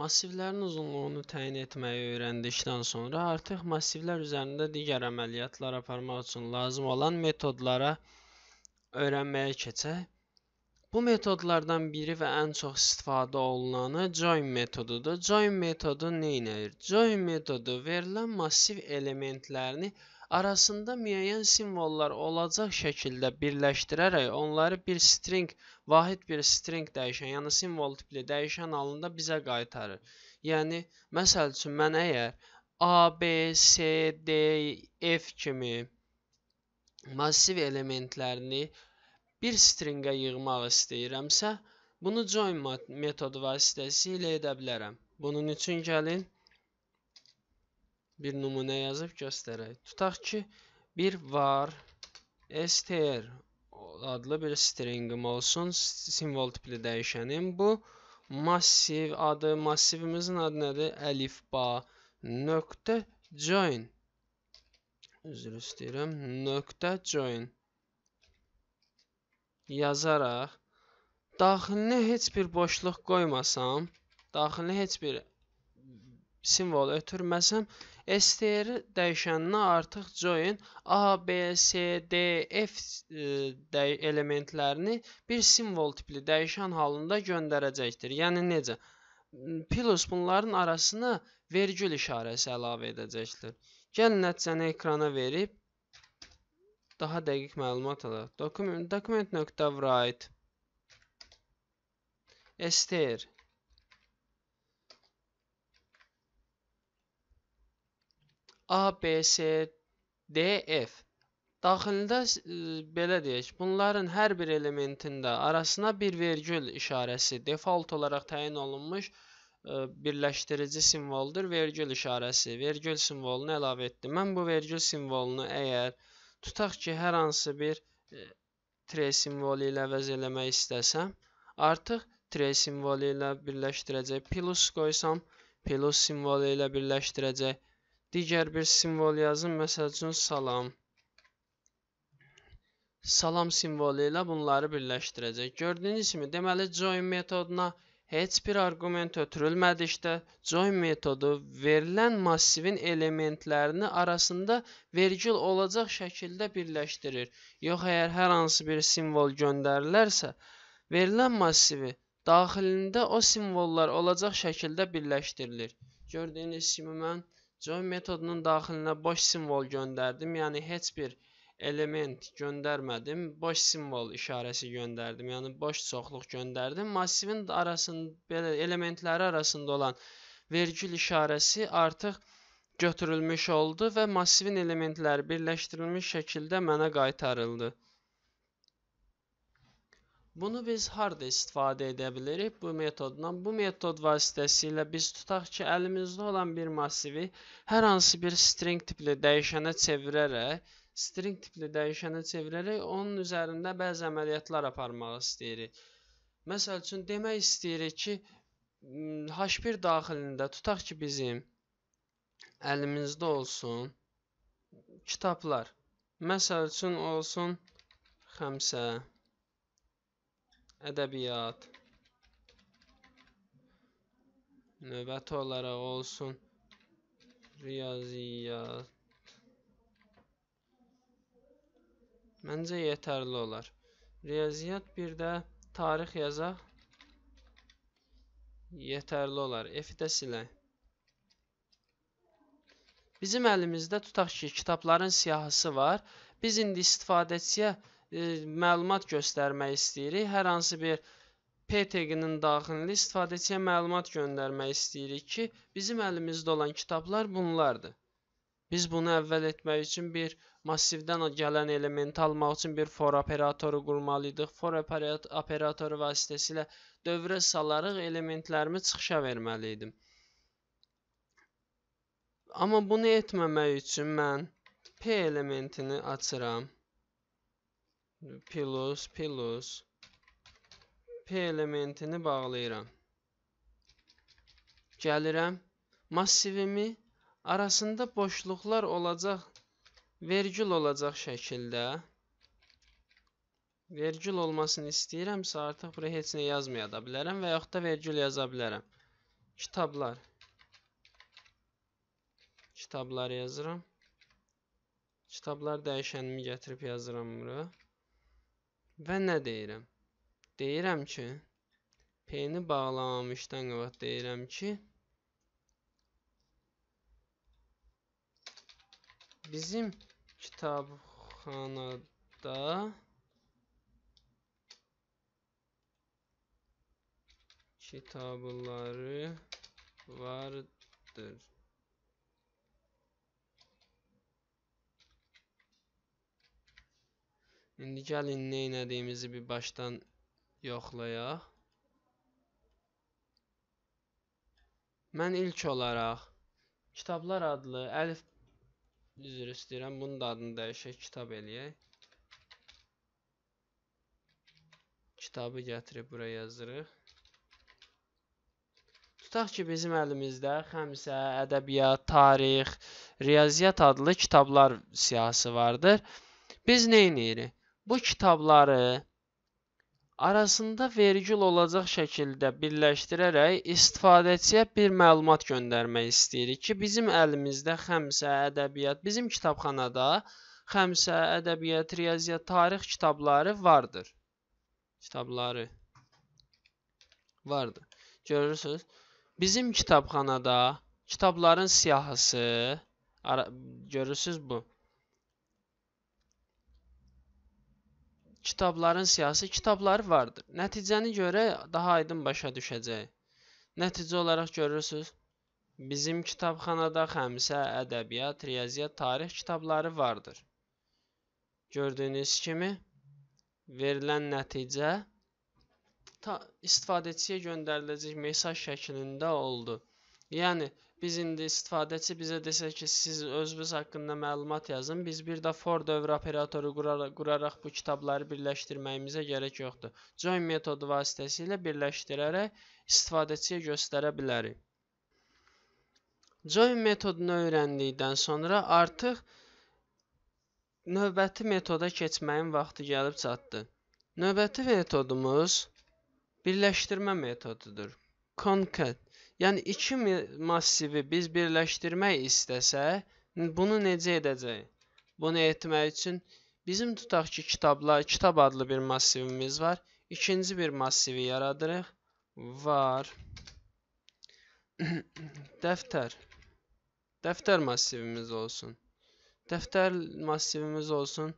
Massivlərin uzunluğunu təyin etməyi öyrəndikdən sonra artıq massivlər üzərində digər əməliyyatlar aparmaq üçün lazım olan metodlara öyrənməyə keçək. Bu metodlardan biri və ən çox istifadə olunanı join metodudur. Join metodu nə edir? Join metodu verilən massiv elementlərini arasında müəyyən simvollar olacaq şəkildə birləşdirərək onları bir string, vahid bir string dəyişən, yəni simvol tipli dəyişən halında bizə qaytarır. Yəni məsəl üçün mən əgər A, B, C, D, F e kimi massiv elementlərini bir stringə yığmaq istəyirəmsə, bunu join metodu vasitəsilə edə bilərəm. Bunun üçün gəlin bir nümunə yazıb göstərək. Tutaq ki, bir var str adlı bir stringim olsun, simvol tipli dəyişənim. Bu massiv adı, massivimizin adı nədir? Əlifba nöqtə join. Üzr istəyirəm. Nöqtə join yazaraq daxilinə heç bir boşluq qoymasam, daxilinə heç bir simvol ötürməsəm, STR dəyişəninə artıq join A, B, C, D, F e, dəy elementlərini bir simvol tipli dəyişən halında göndərəcəkdir. Yəni necə? Plus bunların arasına vergül işarəsi əlavə edəcəkdir. Gəlin nəticəni ekrana verib daha dəqiq məlumat alaq. Document document.write str A, B, C, D, F. Daxilində e, belə deyək, bunların hər bir elementində arasına bir vergül işarəsi default olaraq təyin olunmuş e, birləşdirici simvoldur. Vergül işarəsi, vergül simvolunu əlavə etdim. Mən bu vergül simvolunu əgər tutaq ki, hər hansı bir e, tre simvolu ilə əvəz eləmək istəsəm, artıq tre simvolu ilə birləşdirəcək, plus qoysam, plus simvolu ilə birləşdirəcək digər bir simvol yazın. Məsəl üçün salam. Salam simvolu ilə bunları birləşdirəcək. Gördüyünüz kimi, deməli join metoduna heç bir arqument ötürülmədikdə join metodu verilən massivin elementlərini arasında vergil olacaq şəkildə birləşdirir. Yox, əgər hər hansı bir simvol göndərilərsə, verilən massivi daxilində o simvollar olacaq şəkildə birləşdirilir. Gördüyünüz kimi mən Join metodunun daxilinə boş simvol göndərdim. Yəni heç bir element göndərmədim. Boş simvol işarəsi göndərdim. Yəni boş çoxluq göndərdim. Massivin arasında belə elementləri arasında olan vergül işarəsi artıq götürülmüş oldu və massivin elementləri birləşdirilmiş şəkildə mənə qaytarıldı. Bunu biz harda istifadə edə bilirik bu metoddan? Bu metod vasitəsilə biz tutaq ki, əlimizdə olan bir masivi hər hansı bir string tipli dəyişənə çevirərək, string tipli dəyişənə çevirərək onun üzərində bəzi əməliyyatlar aparmaq istəyirik. Məsəl üçün demək istəyirik ki, h1 daxilində tutaq ki, bizim əlimizdə olsun kitablar. Məsəl üçün olsun xəmsə ədəbiyyat növbəti olaraq olsun riyaziyyat Məncə yetərli olar. Riyaziyyat bir də tarix yazaq. Yetərli olar. F-i də silək. Bizim əlimizdə tutaq ki, kitabların siyahısı var. Biz indi istifadəçiyə E, məlumat göstərmək istəyirik. Hər hansı bir PTQ-nin daxilində istifadəçiyə məlumat göndərmək istəyirik ki, bizim əlimizdə olan kitablar bunlardır. Biz bunu əvvəl etmək üçün bir massivdən gələn elementi almaq üçün bir for operatoru qurmalıydıq. For operatoru vasitəsilə dövrə salaraq elementlərimi çıxışa verməli idim. Amma bunu etməmək üçün mən P elementini açıram plus plus P elementini bağlayıram. Gəlirəm. Massivimi arasında boşluqlar olacaq, vergül olacaq şəkildə. Vergül olmasını istəyirəmsə artıq bura heç nə yazmaya da bilərəm və yaxud da vergül yaza bilərəm. Kitablar. Kitablar yazıram. Kitablar dəyişənimi gətirib yazıram bura. Və nə deyirəm? Deyirəm ki, P-ni bağlamamışdan qabaq deyirəm ki, bizim kitabxanada kitabları vardır. İndi gəlin nə elədiyimizi bir başdan yoxlayaq. Mən ilk olaraq kitablar adlı əlif üzr istəyirəm. Bunun da adını dəyişək, kitab eləyək. Kitabı gətirib bura yazırıq. Tutaq ki, bizim əlimizdə xəmsə, ədəbiyyat, tarix, riyaziyyat adlı kitablar siyahısı vardır. Biz nə edirik? bu kitabları arasında vergül olacaq şəkildə birləşdirərək istifadəçiyə bir məlumat göndərmək istəyirik ki, bizim əlimizdə xəmsə ədəbiyyat, bizim kitabxanada xəmsə ədəbiyyat, riyaziyyat, tarix kitabları vardır. Kitabları vardır. Görürsüz? Bizim kitabxanada kitabların siyahısı görürsüz bu. kitabların siyasi kitabları vardır. Nəticəni görə daha aydın başa düşəcək. Nəticə olaraq görürsüz, bizim kitabxanada xəmsə, ədəbiyyat, riyaziyyat, tarix kitabları vardır. Gördüyünüz kimi verilən nəticə istifadəçiyə göndəriləcək mesaj şəklində oldu. Yəni Biz indi istifadəçi bizə desə ki, siz özünüz haqqında məlumat yazın, biz bir də for dövr operatoru quraraq, quraraq bu kitabları birləşdirməyimizə gerek yoxdur. Join metodu vasitəsilə birləşdirərək istifadəçiyə göstərə bilərik. Join metodunu öyrəndikdən sonra artıq növbəti metoda keçməyin vaxtı gəlib çatdı. Növbəti metodumuz birləşdirmə metodudur. Concat Yəni iki massivi biz birləşdirmək istəsək, bunu necə edəcəyik? Bunu etmək üçün bizim tutaq ki, kitablar, kitab adlı bir massivimiz var. İkinci bir massivi yaradırıq. Var. Dəftər. Dəftər massivimiz olsun. Dəftər massivimiz olsun.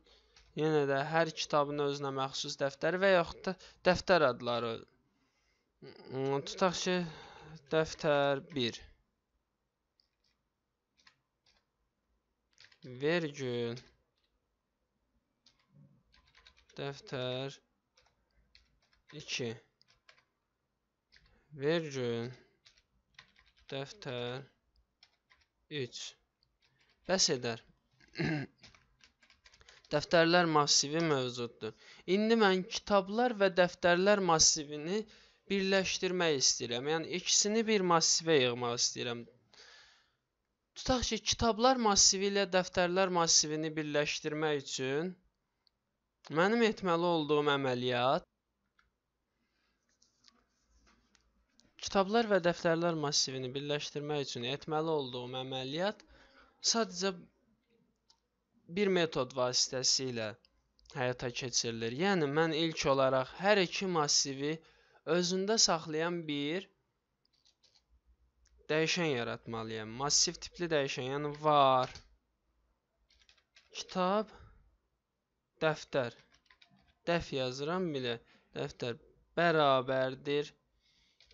Yenə də hər kitabın özünə məxsus dəftəri və yaxud da dəftər adları. Tutaq ki, dəftər 1 vergül dəftər 2 vergül dəftər 3 bəs edər Dəftərlər massivi mövcuddur. İndi mən kitablar və dəftərlər massivini birləşdirmək istəyirəm. Yəni ikisini bir massivə yığmaq istəyirəm. Tutaq ki, kitablar massivi ilə dəftərlər massivini birləşdirmək üçün mənim etməli olduğum əməliyyat kitablar və dəftərlər massivini birləşdirmək üçün etməli olduğum əməliyyat sadəcə bir metod vasitəsilə həyata keçirilir. Yəni mən ilk olaraq hər iki massivi birləşdirəcəm özündə saxlayan bir dəyişən yaratmalıyam. Massiv tipli dəyişən, yəni var. Kitab, dəftər. Dəf yazıram bilə. Dəftər bərabərdir.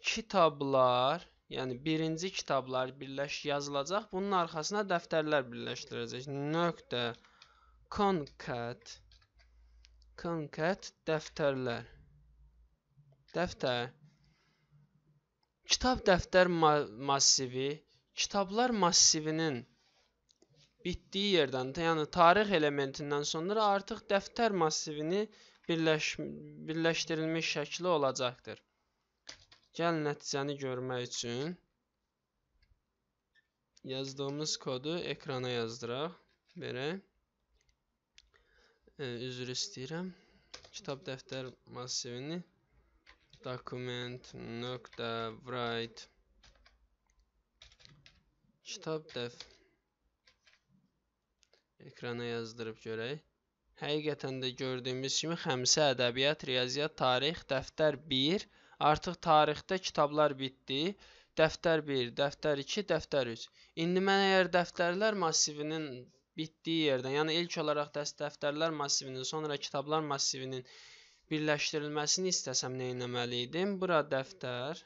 Kitablar, yəni birinci kitablar birləş yazılacaq. Bunun arxasına dəftərlər birləşdirəcək. Nöqtə, konkat, konkat, dəftərlər. Dəftər Kitab dəftər ma massivi kitablar massivinin bitdiyi yerdən, yəni tarix elementindən sonra artıq dəftər massivini birləş birləşdirilmiş şəkli olacaqdır. Gəl nəticəni görmək üçün yazdığımız kodu ekrana yazdıraq. Belə üzr istəyirəm. Kitab dəftər massivini document nokta write kitab dəf ekrana yazdırıb görək. Həqiqətən də gördüyümüz kimi xəmsə ədəbiyyat, riyaziyyat, tarix, dəftər 1. Artıq tarixdə kitablar bitdi. Dəftər 1, dəftər 2, dəftər 3. İndi mən əgər dəftərlər massivinin bitdiyi yerdən, yəni ilk olaraq dəftərlər massivinin, sonra kitablar massivinin birləşdirilməsini istəsəm nə etməli idim? Bura dəftər.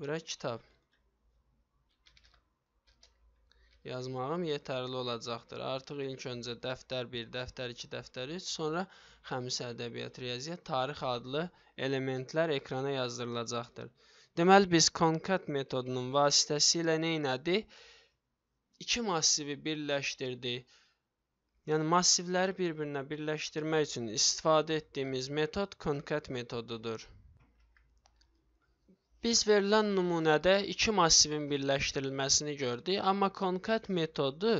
Bura kitab. Yazmağım yetərli olacaqdır. Artıq ilk öncə dəftər 1, dəftər 2, dəftər 3, sonra xəmis ədəbiyyat, riyaziyyat, tarix adlı elementlər ekrana yazdırılacaqdır. Deməli biz konkat metodunun vasitəsilə nə etdik? İki massivi birləşdirdik Yəni massivləri bir-birinə birləşdirmək üçün istifadə etdiyimiz metod konkat metodudur. Biz verilən nümunədə iki massivin birləşdirilməsini gördük, amma konkat metodu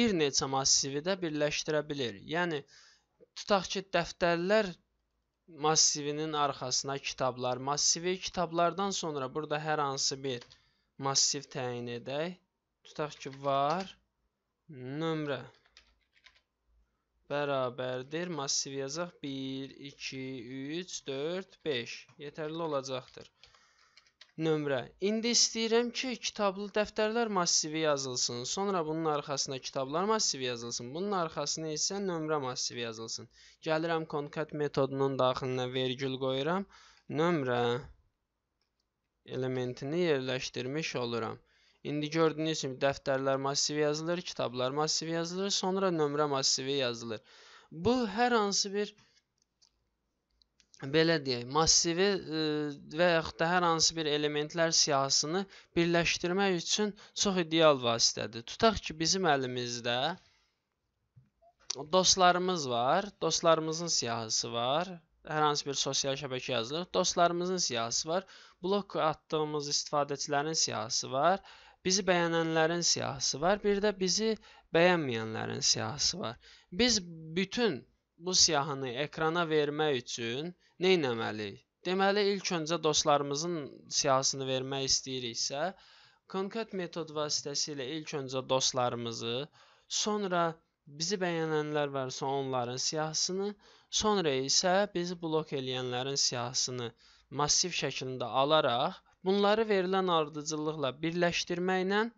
bir neçə massivi də birləşdirə bilər. Yəni tutaq ki, dəftərlər massivinin arxasına kitablar massivi, kitablardan sonra burada hər hansı bir massiv təyin edək. Tutaq ki, var nömrə bərabərdir. Massiv yazaq. 1, 2, 3, 4, 5. Yetərli olacaqdır. Nömrə. İndi istəyirəm ki, kitablı dəftərlər massivi yazılsın. Sonra bunun arxasına kitablar massivi yazılsın. Bunun arxasına isə nömrə massivi yazılsın. Gəlirəm konkat metodunun daxilinə vergül qoyuram. Nömrə elementini yerləşdirmiş oluram. İndi gördüyünüz kimi dəftərlər massivi yazılır, kitablar massivi yazılır, sonra nömrə massivi yazılır. Bu hər hansı bir belə deyək, massivi ə, e, və yaxud da hər hansı bir elementlər siyahısını birləşdirmək üçün çox ideal vasitədir. Tutaq ki, bizim əlimizdə dostlarımız var, dostlarımızın siyahısı var. Hər hansı bir sosial şəbəkə yazılır. Dostlarımızın siyahısı var. Blok atdığımız istifadəçilərin siyahısı var bizi bəyənənlərin siyahısı var, bir də bizi bəyənməyənlərin siyahısı var. Biz bütün bu siyahını ekrana vermək üçün nə etməliyik? Deməli, ilk öncə dostlarımızın siyahısını vermək istəyiriksə, konkret metod vasitəsilə ilk öncə dostlarımızı, sonra bizi bəyənənlər varsa onların siyahısını, sonra isə bizi blok edənlərin siyahısını massiv şəklində alaraq Bunları verilən ardıcıllıqla birləşdirməklə ə,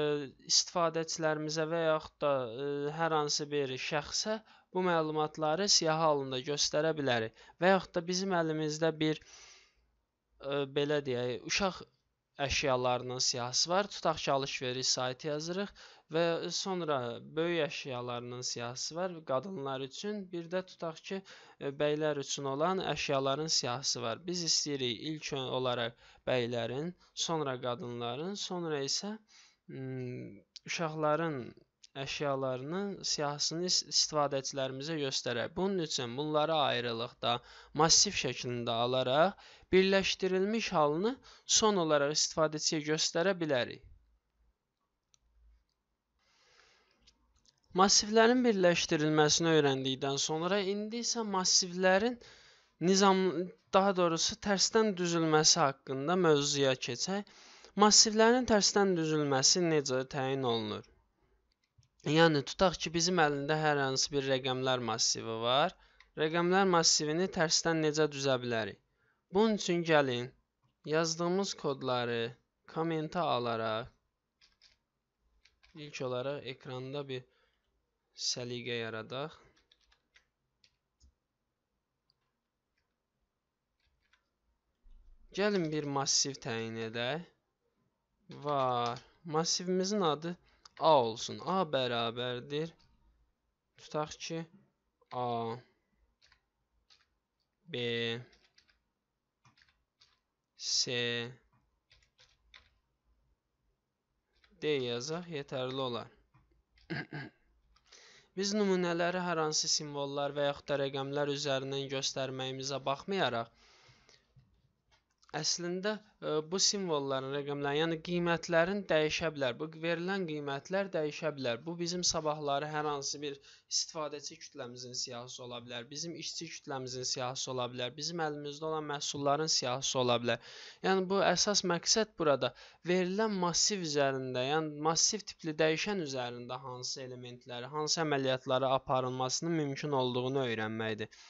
e, istifadəçilərimizə və yaxud da ə, e, hər hansı bir şəxsə bu məlumatları siyah halında göstərə bilərik və yaxud da bizim əlimizdə bir ə, e, belə deyək, uşaq əşyalarının siyahısı var. Tutaq ki, alış-veriş saytı yazırıq Və sonra böyük əşyalarının siyahısı var qadınlar üçün, bir də tutaq ki, e, bəylər üçün olan əşyaların siyahısı var. Biz istəyirik ilk olaraq bəylərin, sonra qadınların, sonra isə uşaqların əşyalarının siyahısını istifadəçilərimizə göstərək. Bunun üçün bunları ayrılıqda massiv şəklində alaraq birləşdirilmiş halını son olaraq istifadəçiyə göstərə bilərik. Massivlərin birləşdirilməsini öyrəndikdən sonra indi isə massivlərin nizam daha doğrusu tərsdən düzülməsi haqqında mövzuya keçək. Massivlərin tərsdən düzülməsi necə təyin olunur? Yəni tutaq ki, bizim əlində hər hansı bir rəqəmlər massivi var. Rəqəmlər massivini tərsdən necə düzə bilərik? Bunun üçün gəlin yazdığımız kodları kommenta alaraq ilk olaraq ekranda bir səliqə yaradaq. Gəlin bir massiv təyin edək. Var. Massivimizin adı A olsun. A bərabərdir. Tutaq ki, A B S D yazaq yetərli olar. Biz nümunələri hər hansı simvollar və yaxud da rəqəmlər üzərindən göstərməyimizə baxmayaraq Əslində e, bu simvolların, rəqəmlərin, yəni qiymətlərin dəyişə bilər. Bu verilən qiymətlər dəyişə bilər. Bu bizim sabahları hər hansı bir istifadəçi kütləmizin siyahısı ola bilər, bizim işçi kütləmizin siyahısı ola bilər, bizim əlimizdə olan məhsulların siyahısı ola bilər. Yəni bu əsas məqsəd burada verilən massiv üzərində, yəni massiv tipli dəyişən üzərində hansı elementləri, hansı əməliyyatları aparılmasının mümkün olduğunu öyrənməkdir.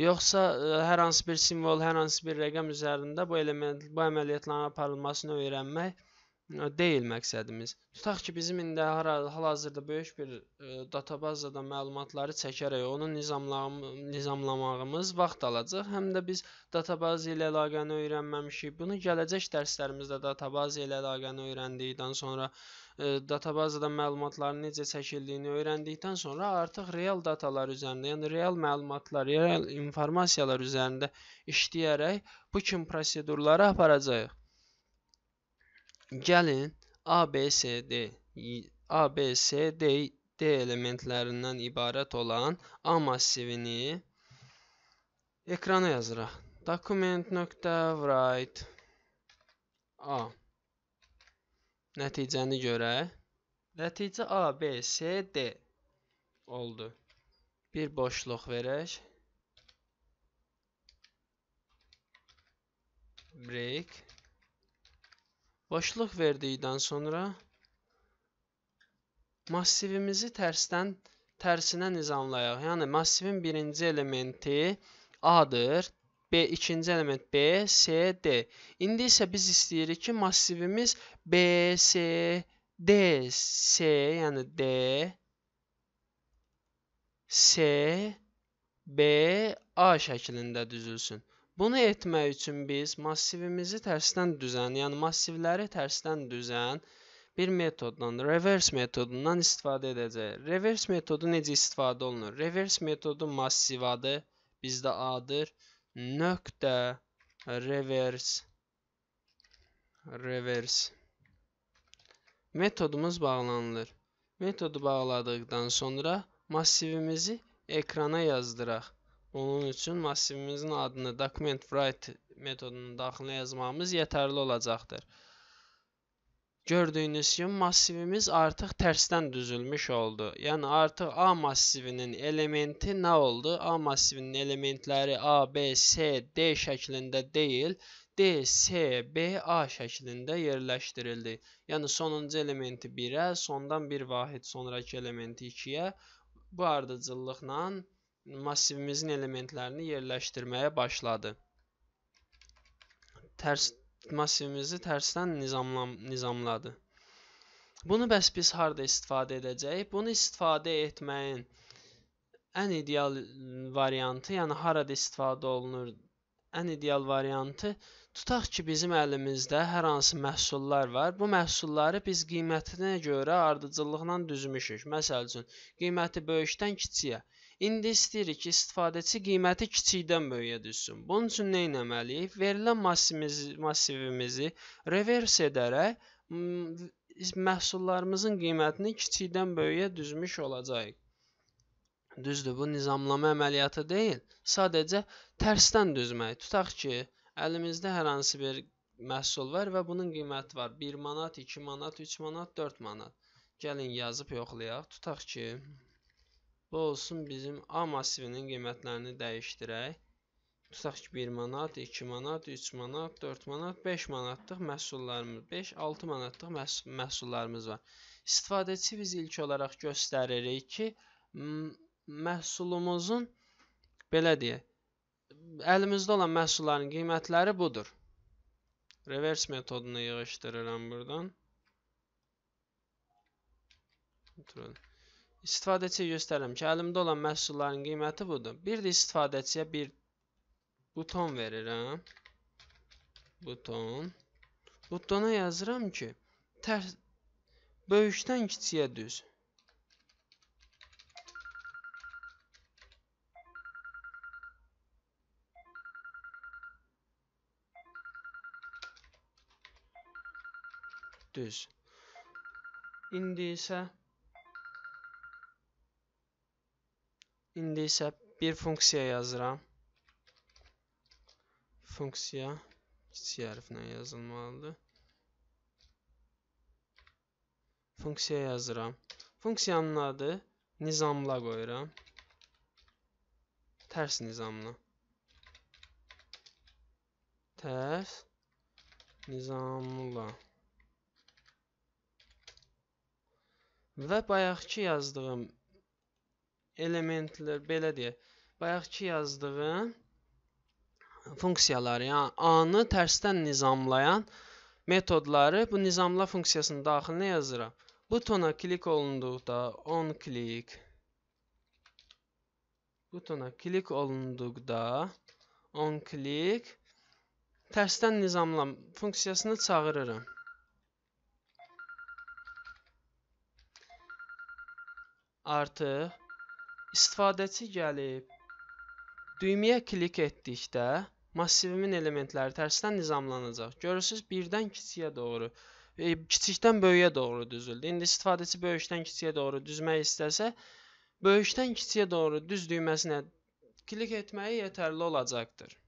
Yoxsa ə, e, hər hansı bir simvol, hər hansı bir rəqəm üzərində bu element, bu əməliyyatların aparılmasını öyrənmək ə, e, deyil məqsədimiz. Tutaq ki, bizim indi hal-hazırda böyük bir ə, e, databazadan məlumatları çəkərək onu nizamlam nizamlamağımız vaxt alacaq. Həm də biz databaz ilə əlaqəni öyrənməmişik. Bunu gələcək dərslərimizdə databaz ilə əlaqəni öyrəndikdən sonra E, databazadan məlumatların necə çəkildiyini öyrəndikdən sonra artıq real datalar üzərində, yəni real məlumatlar, real informasiyalar üzərində işləyərək bu kimi prosedurları aparacağıq. Gəlin ABCD ABCD D elementlərindən ibarət olan A massivini ekrana yazırıq. Document.write A Nəticəni görək. Nəticə A, B, C, D oldu. Bir boşluq verək. Break. Boşluq verdikdən sonra massivimizi tərsdən tərsinə nizamlayaq. Yəni massivin birinci elementi A-dır. B ikinci element B, C, D. İndi isə biz istəyirik ki, massivimiz B, C, D, C, yəni D, C, B, A şəklində düzülsün. Bunu etmək üçün biz massivimizi tərsdən düzən, yəni massivləri tərsdən düzən bir metoddan, reverse metodundan istifadə edəcəyik. Reverse metodu necə istifadə olunur? Reverse metodu massiv adı, bizdə A-dır nöqtə reverse reverse metodumuz bağlanılır. Metodu bağladıqdan sonra massivimizi ekrana yazdıraq. Onun üçün massivimizin adını document write metodunun daxilinə yazmağımız yetərli olacaqdır. Gördüyünüz kimi massivimiz artıq tərsdən düzülmüş oldu. Yəni artıq A massivinin elementi nə oldu? A massivinin elementləri A, B, C, D şəklində deyil, D, C, B, A şəklində yerləşdirildi. Yəni sonuncu elementi 1-ə, sondan bir vahid sonrakı elementi 2-yə bu ardıcıllıqla massivimizin elementlərini yerləşdirməyə başladı. Tərs massivimizi tərsdən nizamlam nizamladı. Bunu bəs biz harda istifadə edəcəyik? Bunu istifadə etməyin ən ideal variantı, yəni harada istifadə olunur? Ən ideal variantı tutaq ki, bizim əlimizdə hər hansı məhsullar var. Bu məhsulları biz qiymətinə görə ardıcıllıqla düzmüşük. Məsəl üçün, qiyməti böyükdən kiçiyə İndi istəyirik ki, istifadəçi qiyməti kiçikdən böyüyə düşsün. Bunun üçün nə etməliyik? Verilən massivimizi, massivimizi revers edərək məhsullarımızın qiymətini kiçikdən böyüyə düzmüş olacağıq. Düzdür, bu nizamlama əməliyyatı deyil, sadəcə tərsdən düzmək. Tutaq ki, əlimizdə hər hansı bir məhsul var və bunun qiyməti var. 1 manat, 2 manat, 3 manat, 4 manat. Gəlin yazıb yoxlayaq. Tutaq ki, Bu olsun bizim A massivinin qiymətlərini dəyişdirək. Tutaq ki, 1 manat, 2 manat, 3 manat, 4 manat, 5 manatlıq məhsullarımız, 5-6 manatlıq məhs məhsullarımız var. İstifadəçi biz ilk olaraq göstəririk ki, məhsulumuzun belə deyə, əlimizdə olan məhsulların qiymətləri budur. Reverse metodunu yığışdırıram buradan. Ctrl istifadəçiyə göstərirəm ki, əlimdə olan məhsulların qiyməti budur. Bir də istifadəçiyə bir buton verirəm. Buton. Butona yazıram ki, tərs böyükdən kiçiyə düz. Düz. İndi isə İndi isə bir funksiya yazıram. Funksiya kiçik hərflə yazılmalıdır. Funksiya yazıram. Funksiyanın adı nizamla qoyuram. Tərs nizamla. Tərs nizamla. Və bayaqki yazdığım elementlər belə deyək. Bayaqki yazdığım funksiyaları, yəni A-nı tərsdən nizamlayan metodları bu nizamla funksiyasının daxilinə yazıram. Butona klik olunduqda on klik butona klik olunduqda on klik tərsdən nizamla funksiyasını çağırırım. Artıq istifadəçi gəlib düyməyə klik etdikdə massivimin elementləri tərsindən nizamlanacaq. Görürsüz, birdən kiçiyə doğru, e, kiçikdən böyüyə doğru düzüldü. İndi istifadəçi böyükdən kiçiyə doğru düzmək istəsə, böyükdən kiçiyə doğru düz düyməsinə klik etməyi yetərli olacaqdır.